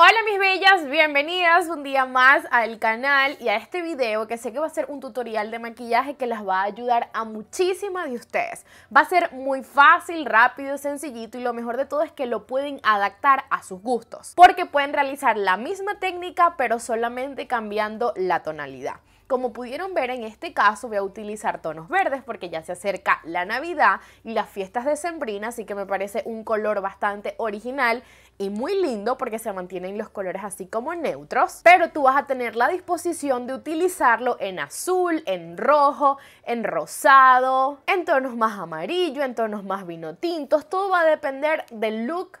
Hola mis bellas, bienvenidas un día más al canal y a este video que sé que va a ser un tutorial de maquillaje que las va a ayudar a muchísimas de ustedes. Va a ser muy fácil, rápido, sencillito y lo mejor de todo es que lo pueden adaptar a sus gustos porque pueden realizar la misma técnica pero solamente cambiando la tonalidad. Como pudieron ver en este caso voy a utilizar tonos verdes porque ya se acerca la Navidad y las fiestas decembrinas, así que me parece un color bastante original y muy lindo porque se mantienen los colores así como neutros, pero tú vas a tener la disposición de utilizarlo en azul, en rojo, en rosado, en tonos más amarillo, en tonos más vino tintos, todo va a depender del look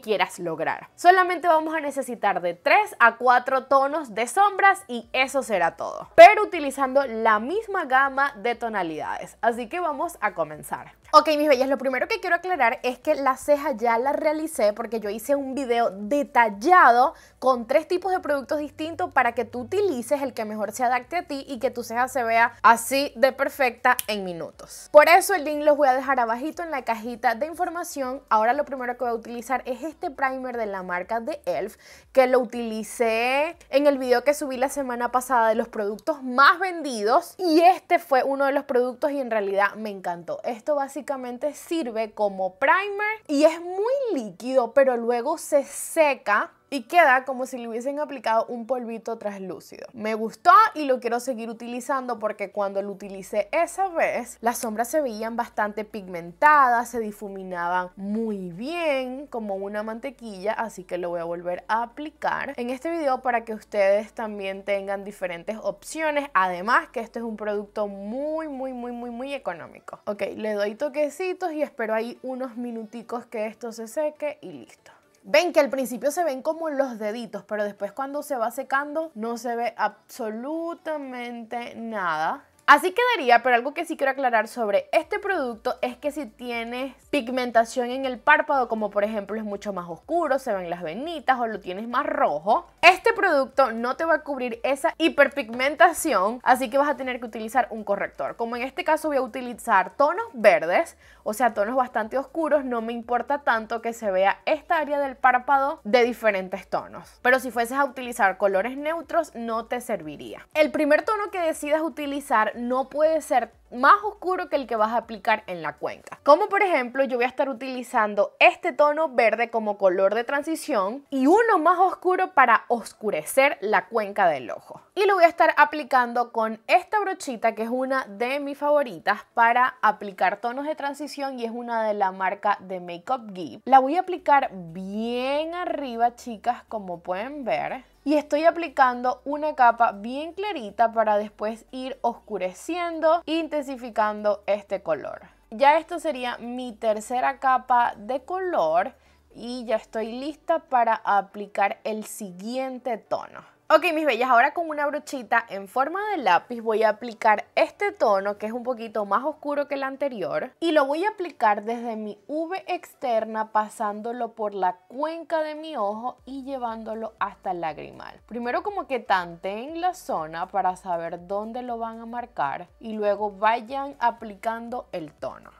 quieras lograr. Solamente vamos a necesitar de 3 a 4 tonos de sombras y eso será todo, pero utilizando la misma gama de tonalidades. Así que vamos a comenzar. Ok, mis bellas, lo primero que quiero aclarar es que la ceja ya la realicé porque yo hice un video detallado con tres tipos de productos distintos para que tú utilices el que mejor se adapte a ti y que tu ceja se vea así de perfecta en minutos. Por eso el link los voy a dejar abajito en la cajita de información. Ahora lo primero que voy a utilizar es es este primer de la marca de ELF que lo utilicé en el video que subí la semana pasada de los productos más vendidos y este fue uno de los productos y en realidad me encantó. Esto básicamente sirve como primer y es muy líquido pero luego se seca y queda como si le hubiesen aplicado un polvito traslúcido Me gustó y lo quiero seguir utilizando porque cuando lo utilicé esa vez, las sombras se veían bastante pigmentadas, se difuminaban muy bien como una mantequilla, así que lo voy a volver a aplicar en este video para que ustedes también tengan diferentes opciones, además que este es un producto muy muy muy muy muy económico. Ok, le doy toquecitos y espero ahí unos minuticos que esto se seque y listo. Ven que al principio se ven como los deditos, pero después cuando se va secando no se ve absolutamente nada. Así quedaría, pero algo que sí quiero aclarar sobre este producto es que si tienes pigmentación en el párpado, como por ejemplo es mucho más oscuro, se ven las venitas o lo tienes más rojo, este producto no te va a cubrir esa hiperpigmentación, así que vas a tener que utilizar un corrector. Como en este caso voy a utilizar tonos verdes, o sea, tonos bastante oscuros, no me importa tanto que se vea esta área del párpado de diferentes tonos. Pero si fueses a utilizar colores neutros, no te serviría. El primer tono que decidas utilizar no puede ser más oscuro que el que vas a aplicar en la cuenca. Como por ejemplo, yo voy a estar utilizando este tono verde como color de transición y uno más oscuro para oscurecer la cuenca del ojo. Y lo voy a estar aplicando con esta brochita que es una de mis favoritas para aplicar tonos de transición y es una de la marca de Makeup Give. La voy a aplicar bien arriba, chicas, como pueden ver y estoy aplicando una capa bien clarita para después ir oscureciendo e intensificando este color. Ya esto sería mi tercera capa de color y ya estoy lista para aplicar el siguiente tono. Ok, mis bellas, ahora con una brochita en forma de lápiz voy a aplicar este tono que es un poquito más oscuro que el anterior y lo voy a aplicar desde mi V externa pasándolo por la cuenca de mi ojo y llevándolo hasta el lagrimal. Primero como que tanteen la zona para saber dónde lo van a marcar y luego vayan aplicando el tono.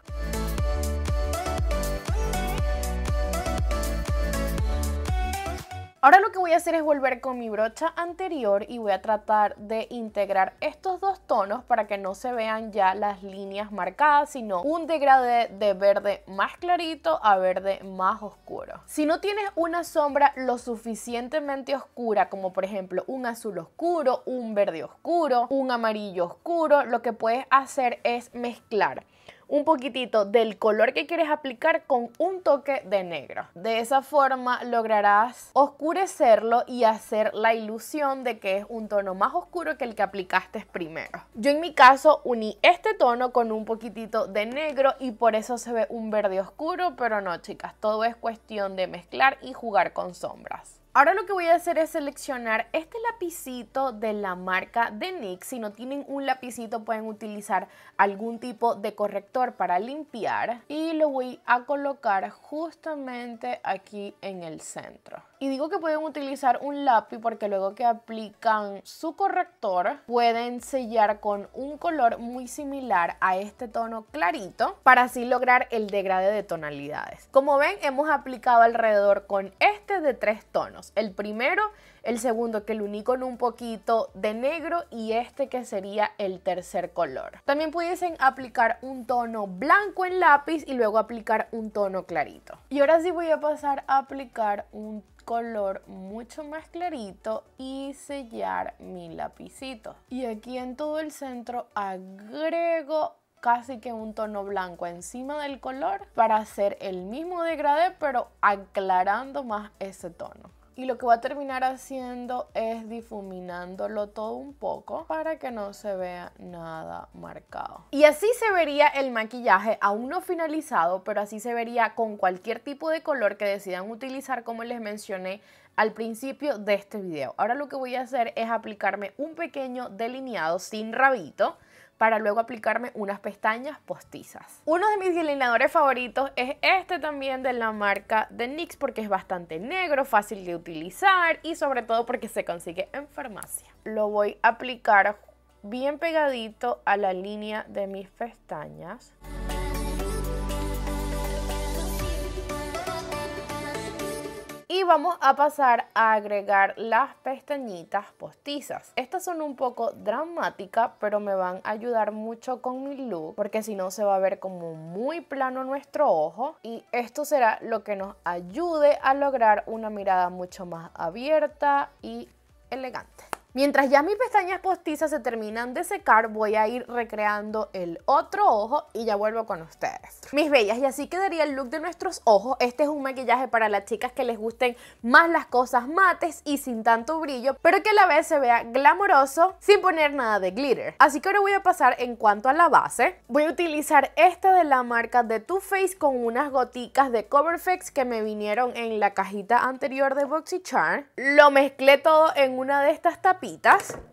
Ahora lo que voy a hacer es volver con mi brocha anterior y voy a tratar de integrar estos dos tonos para que no se vean ya las líneas marcadas, sino un degradé de verde más clarito a verde más oscuro. Si no tienes una sombra lo suficientemente oscura, como por ejemplo un azul oscuro, un verde oscuro, un amarillo oscuro, lo que puedes hacer es mezclar un poquitito del color que quieres aplicar con un toque de negro. De esa forma lograrás oscurecerlo y hacer la ilusión de que es un tono más oscuro que el que aplicaste primero. Yo en mi caso uní este tono con un poquitito de negro y por eso se ve un verde oscuro, pero no chicas, todo es cuestión de mezclar y jugar con sombras. Ahora lo que voy a hacer es seleccionar este lapicito de la marca de NYX. Si no tienen un lapicito pueden utilizar algún tipo de corrector para limpiar. Y lo voy a colocar justamente aquí en el centro. Y digo que pueden utilizar un lápiz porque luego que aplican su corrector pueden sellar con un color muy similar a este tono clarito para así lograr el degrade de tonalidades. Como ven hemos aplicado alrededor con este de tres tonos. El primero, el segundo que lo uní con un poquito de negro y este que sería el tercer color. También pudiesen aplicar un tono blanco en lápiz y luego aplicar un tono clarito. Y ahora sí voy a pasar a aplicar un color mucho más clarito y sellar mi lapicito. Y aquí en todo el centro agrego casi que un tono blanco encima del color para hacer el mismo degradé pero aclarando más ese tono y lo que voy a terminar haciendo es difuminándolo todo un poco para que no se vea nada marcado. Y así se vería el maquillaje aún no finalizado, pero así se vería con cualquier tipo de color que decidan utilizar como les mencioné al principio de este video. Ahora lo que voy a hacer es aplicarme un pequeño delineado sin rabito para luego aplicarme unas pestañas postizas. Uno de mis delineadores favoritos es este también de la marca de NYX porque es bastante negro, fácil de utilizar y sobre todo porque se consigue en farmacia. Lo voy a aplicar bien pegadito a la línea de mis pestañas. Y vamos a pasar a agregar las pestañitas postizas. Estas son un poco dramáticas, pero me van a ayudar mucho con mi look, porque si no se va a ver como muy plano nuestro ojo. Y esto será lo que nos ayude a lograr una mirada mucho más abierta y elegante. Mientras ya mis pestañas postizas se terminan de secar, voy a ir recreando el otro ojo y ya vuelvo con ustedes. Mis bellas, y así quedaría el look de nuestros ojos. Este es un maquillaje para las chicas que les gusten más las cosas mates y sin tanto brillo, pero que a la vez se vea glamoroso sin poner nada de glitter. Así que ahora voy a pasar en cuanto a la base. Voy a utilizar esta de la marca de Too Faced con unas goticas de Coverfix que me vinieron en la cajita anterior de BoxyCharm. Lo mezclé todo en una de estas tapitas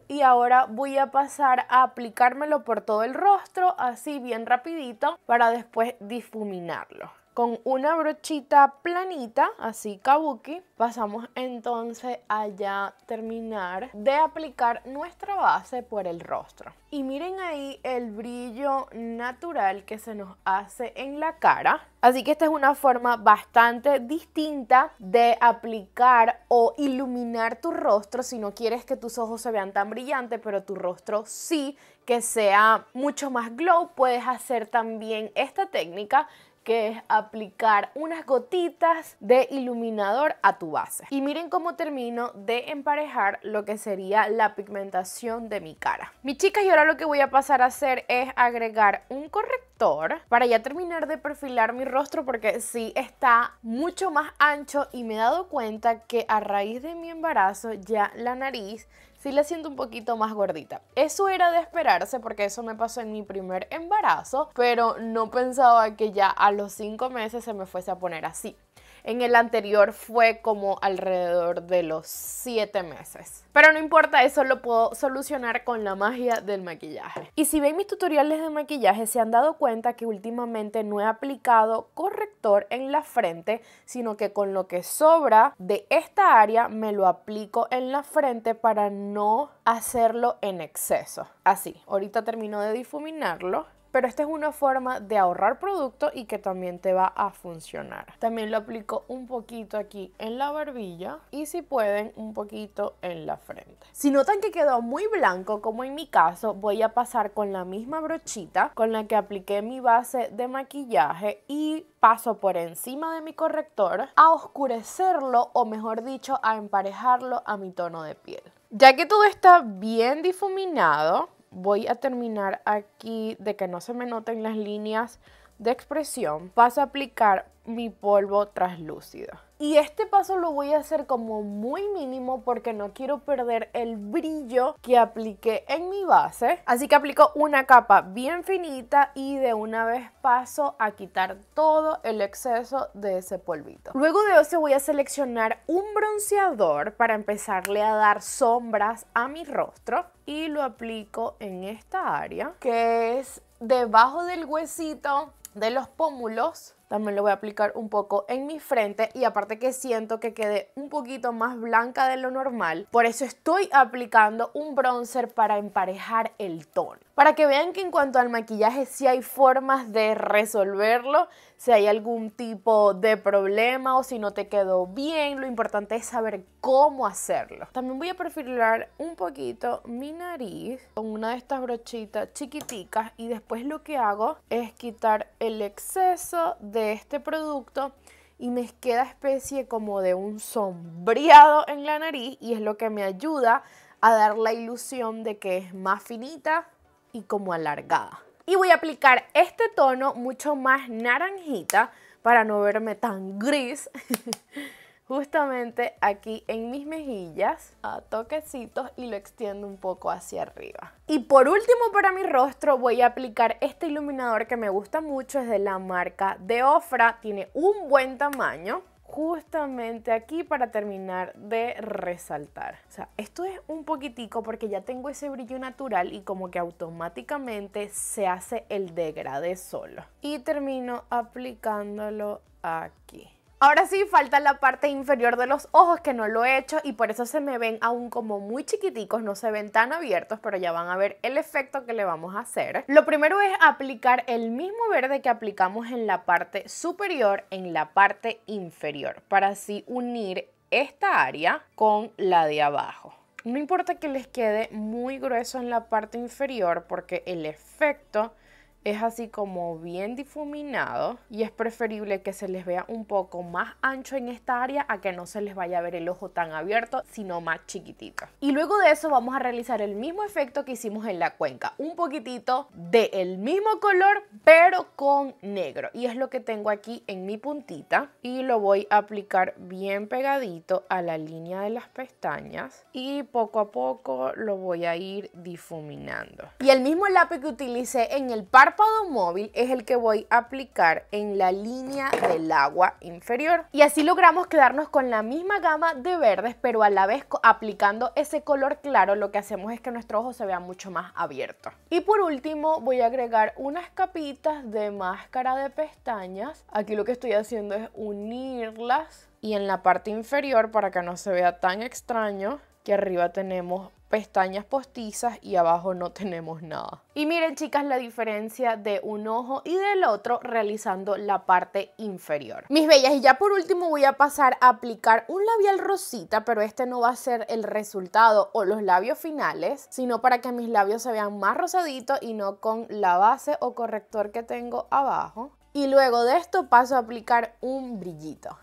y ahora voy a pasar a aplicármelo por todo el rostro así bien rapidito para después difuminarlo con una brochita planita, así kabuki, pasamos entonces a ya terminar de aplicar nuestra base por el rostro. Y miren ahí el brillo natural que se nos hace en la cara. Así que esta es una forma bastante distinta de aplicar o iluminar tu rostro si no quieres que tus ojos se vean tan brillantes, pero tu rostro sí que sea mucho más glow. Puedes hacer también esta técnica que es aplicar unas gotitas de iluminador a tu base. Y miren cómo termino de emparejar lo que sería la pigmentación de mi cara. Mis chicas, y ahora lo que voy a pasar a hacer es agregar un corrector para ya terminar de perfilar mi rostro porque sí está mucho más ancho y me he dado cuenta que a raíz de mi embarazo ya la nariz sí la siento un poquito más gordita. Eso era de esperarse porque eso me pasó en mi primer embarazo, pero no pensaba que ya a los 5 meses se me fuese a poner así. En el anterior fue como alrededor de los 7 meses. Pero no importa, eso lo puedo solucionar con la magia del maquillaje. Y si ven mis tutoriales de maquillaje, se han dado cuenta que últimamente no he aplicado corrector en la frente, sino que con lo que sobra de esta área me lo aplico en la frente para no hacerlo en exceso. Así, ahorita termino de difuminarlo pero esta es una forma de ahorrar producto y que también te va a funcionar. También lo aplico un poquito aquí en la barbilla y si pueden un poquito en la frente. Si notan que quedó muy blanco, como en mi caso, voy a pasar con la misma brochita con la que apliqué mi base de maquillaje y paso por encima de mi corrector a oscurecerlo o mejor dicho a emparejarlo a mi tono de piel. Ya que todo está bien difuminado, voy a terminar aquí de que no se me noten las líneas de expresión, Vas a aplicar mi polvo traslúcido. Y este paso lo voy a hacer como muy mínimo porque no quiero perder el brillo que apliqué en mi base. Así que aplico una capa bien finita y de una vez paso a quitar todo el exceso de ese polvito. Luego de eso voy a seleccionar un bronceador para empezarle a dar sombras a mi rostro y lo aplico en esta área que es debajo del huesito de los pómulos también lo voy a aplicar un poco en mi frente y aparte que siento que quede un poquito más blanca de lo normal. Por eso estoy aplicando un bronzer para emparejar el tono. Para que vean que en cuanto al maquillaje si hay formas de resolverlo, si hay algún tipo de problema o si no te quedó bien, lo importante es saber cómo hacerlo. También voy a perfilar un poquito mi nariz con una de estas brochitas chiquiticas y después lo que hago es quitar el exceso de este producto y me queda especie como de un sombreado en la nariz y es lo que me ayuda a dar la ilusión de que es más finita y como alargada. Y voy a aplicar este tono mucho más naranjita para no verme tan gris justamente aquí en mis mejillas, a toquecitos y lo extiendo un poco hacia arriba. Y por último para mi rostro voy a aplicar este iluminador que me gusta mucho, es de la marca de Ofra, tiene un buen tamaño justamente aquí para terminar de resaltar. O sea, esto es un poquitico porque ya tengo ese brillo natural y como que automáticamente se hace el degradé solo. Y termino aplicándolo aquí. Ahora sí, falta la parte inferior de los ojos que no lo he hecho y por eso se me ven aún como muy chiquiticos, no se ven tan abiertos, pero ya van a ver el efecto que le vamos a hacer. Lo primero es aplicar el mismo verde que aplicamos en la parte superior, en la parte inferior, para así unir esta área con la de abajo. No importa que les quede muy grueso en la parte inferior porque el efecto es así como bien difuminado y es preferible que se les vea un poco más ancho en esta área a que no se les vaya a ver el ojo tan abierto, sino más chiquitito. Y luego de eso vamos a realizar el mismo efecto que hicimos en la cuenca, un poquitito del el mismo color pero con negro. Y es lo que tengo aquí en mi puntita y lo voy a aplicar bien pegadito a la línea de las pestañas y poco a poco lo voy a ir difuminando. Y el mismo lápiz que utilicé en el par párpado móvil es el que voy a aplicar en la línea del agua inferior. Y así logramos quedarnos con la misma gama de verdes, pero a la vez aplicando ese color claro, lo que hacemos es que nuestro ojo se vea mucho más abierto. Y por último, voy a agregar unas capitas de máscara de pestañas. Aquí lo que estoy haciendo es unirlas y en la parte inferior, para que no se vea tan extraño, que arriba tenemos pestañas postizas y abajo no tenemos nada. Y miren chicas la diferencia de un ojo y del otro realizando la parte inferior. Mis bellas, y ya por último voy a pasar a aplicar un labial rosita, pero este no va a ser el resultado o los labios finales, sino para que mis labios se vean más rosaditos y no con la base o corrector que tengo abajo. Y luego de esto paso a aplicar un brillito.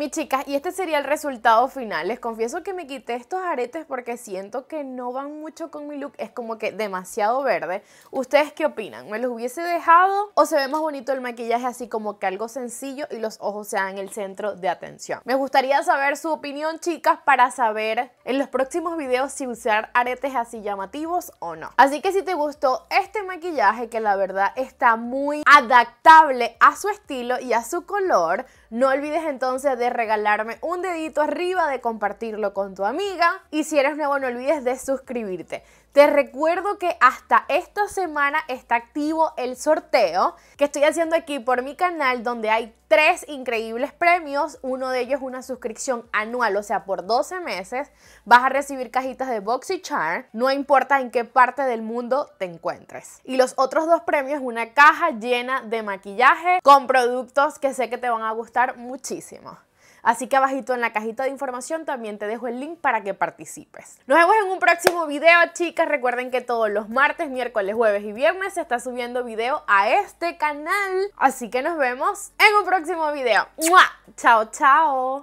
Mi chicas, y este sería el resultado final. Les confieso que me quité estos aretes porque siento que no van mucho con mi look. Es como que demasiado verde. ¿Ustedes qué opinan? ¿Me los hubiese dejado o se ve más bonito el maquillaje así como que algo sencillo y los ojos sean el centro de atención? Me gustaría saber su opinión, chicas, para saber en los próximos videos si usar aretes así llamativos o no. Así que si te gustó este maquillaje, que la verdad está muy adaptable a su estilo y a su color, no olvides entonces de regalarme un dedito arriba, de compartirlo con tu amiga y si eres nuevo no olvides de suscribirte. Te recuerdo que hasta esta semana está activo el sorteo que estoy haciendo aquí por mi canal donde hay tres increíbles premios. Uno de ellos una suscripción anual, o sea, por 12 meses vas a recibir cajitas de BoxyCharm, no importa en qué parte del mundo te encuentres. Y los otros dos premios, una caja llena de maquillaje con productos que sé que te van a gustar muchísimo. Así que abajito en la cajita de información también te dejo el link para que participes. Nos vemos en un próximo video, chicas. Recuerden que todos los martes, miércoles, jueves y viernes se está subiendo video a este canal. Así que nos vemos en un próximo video. Chao, chao.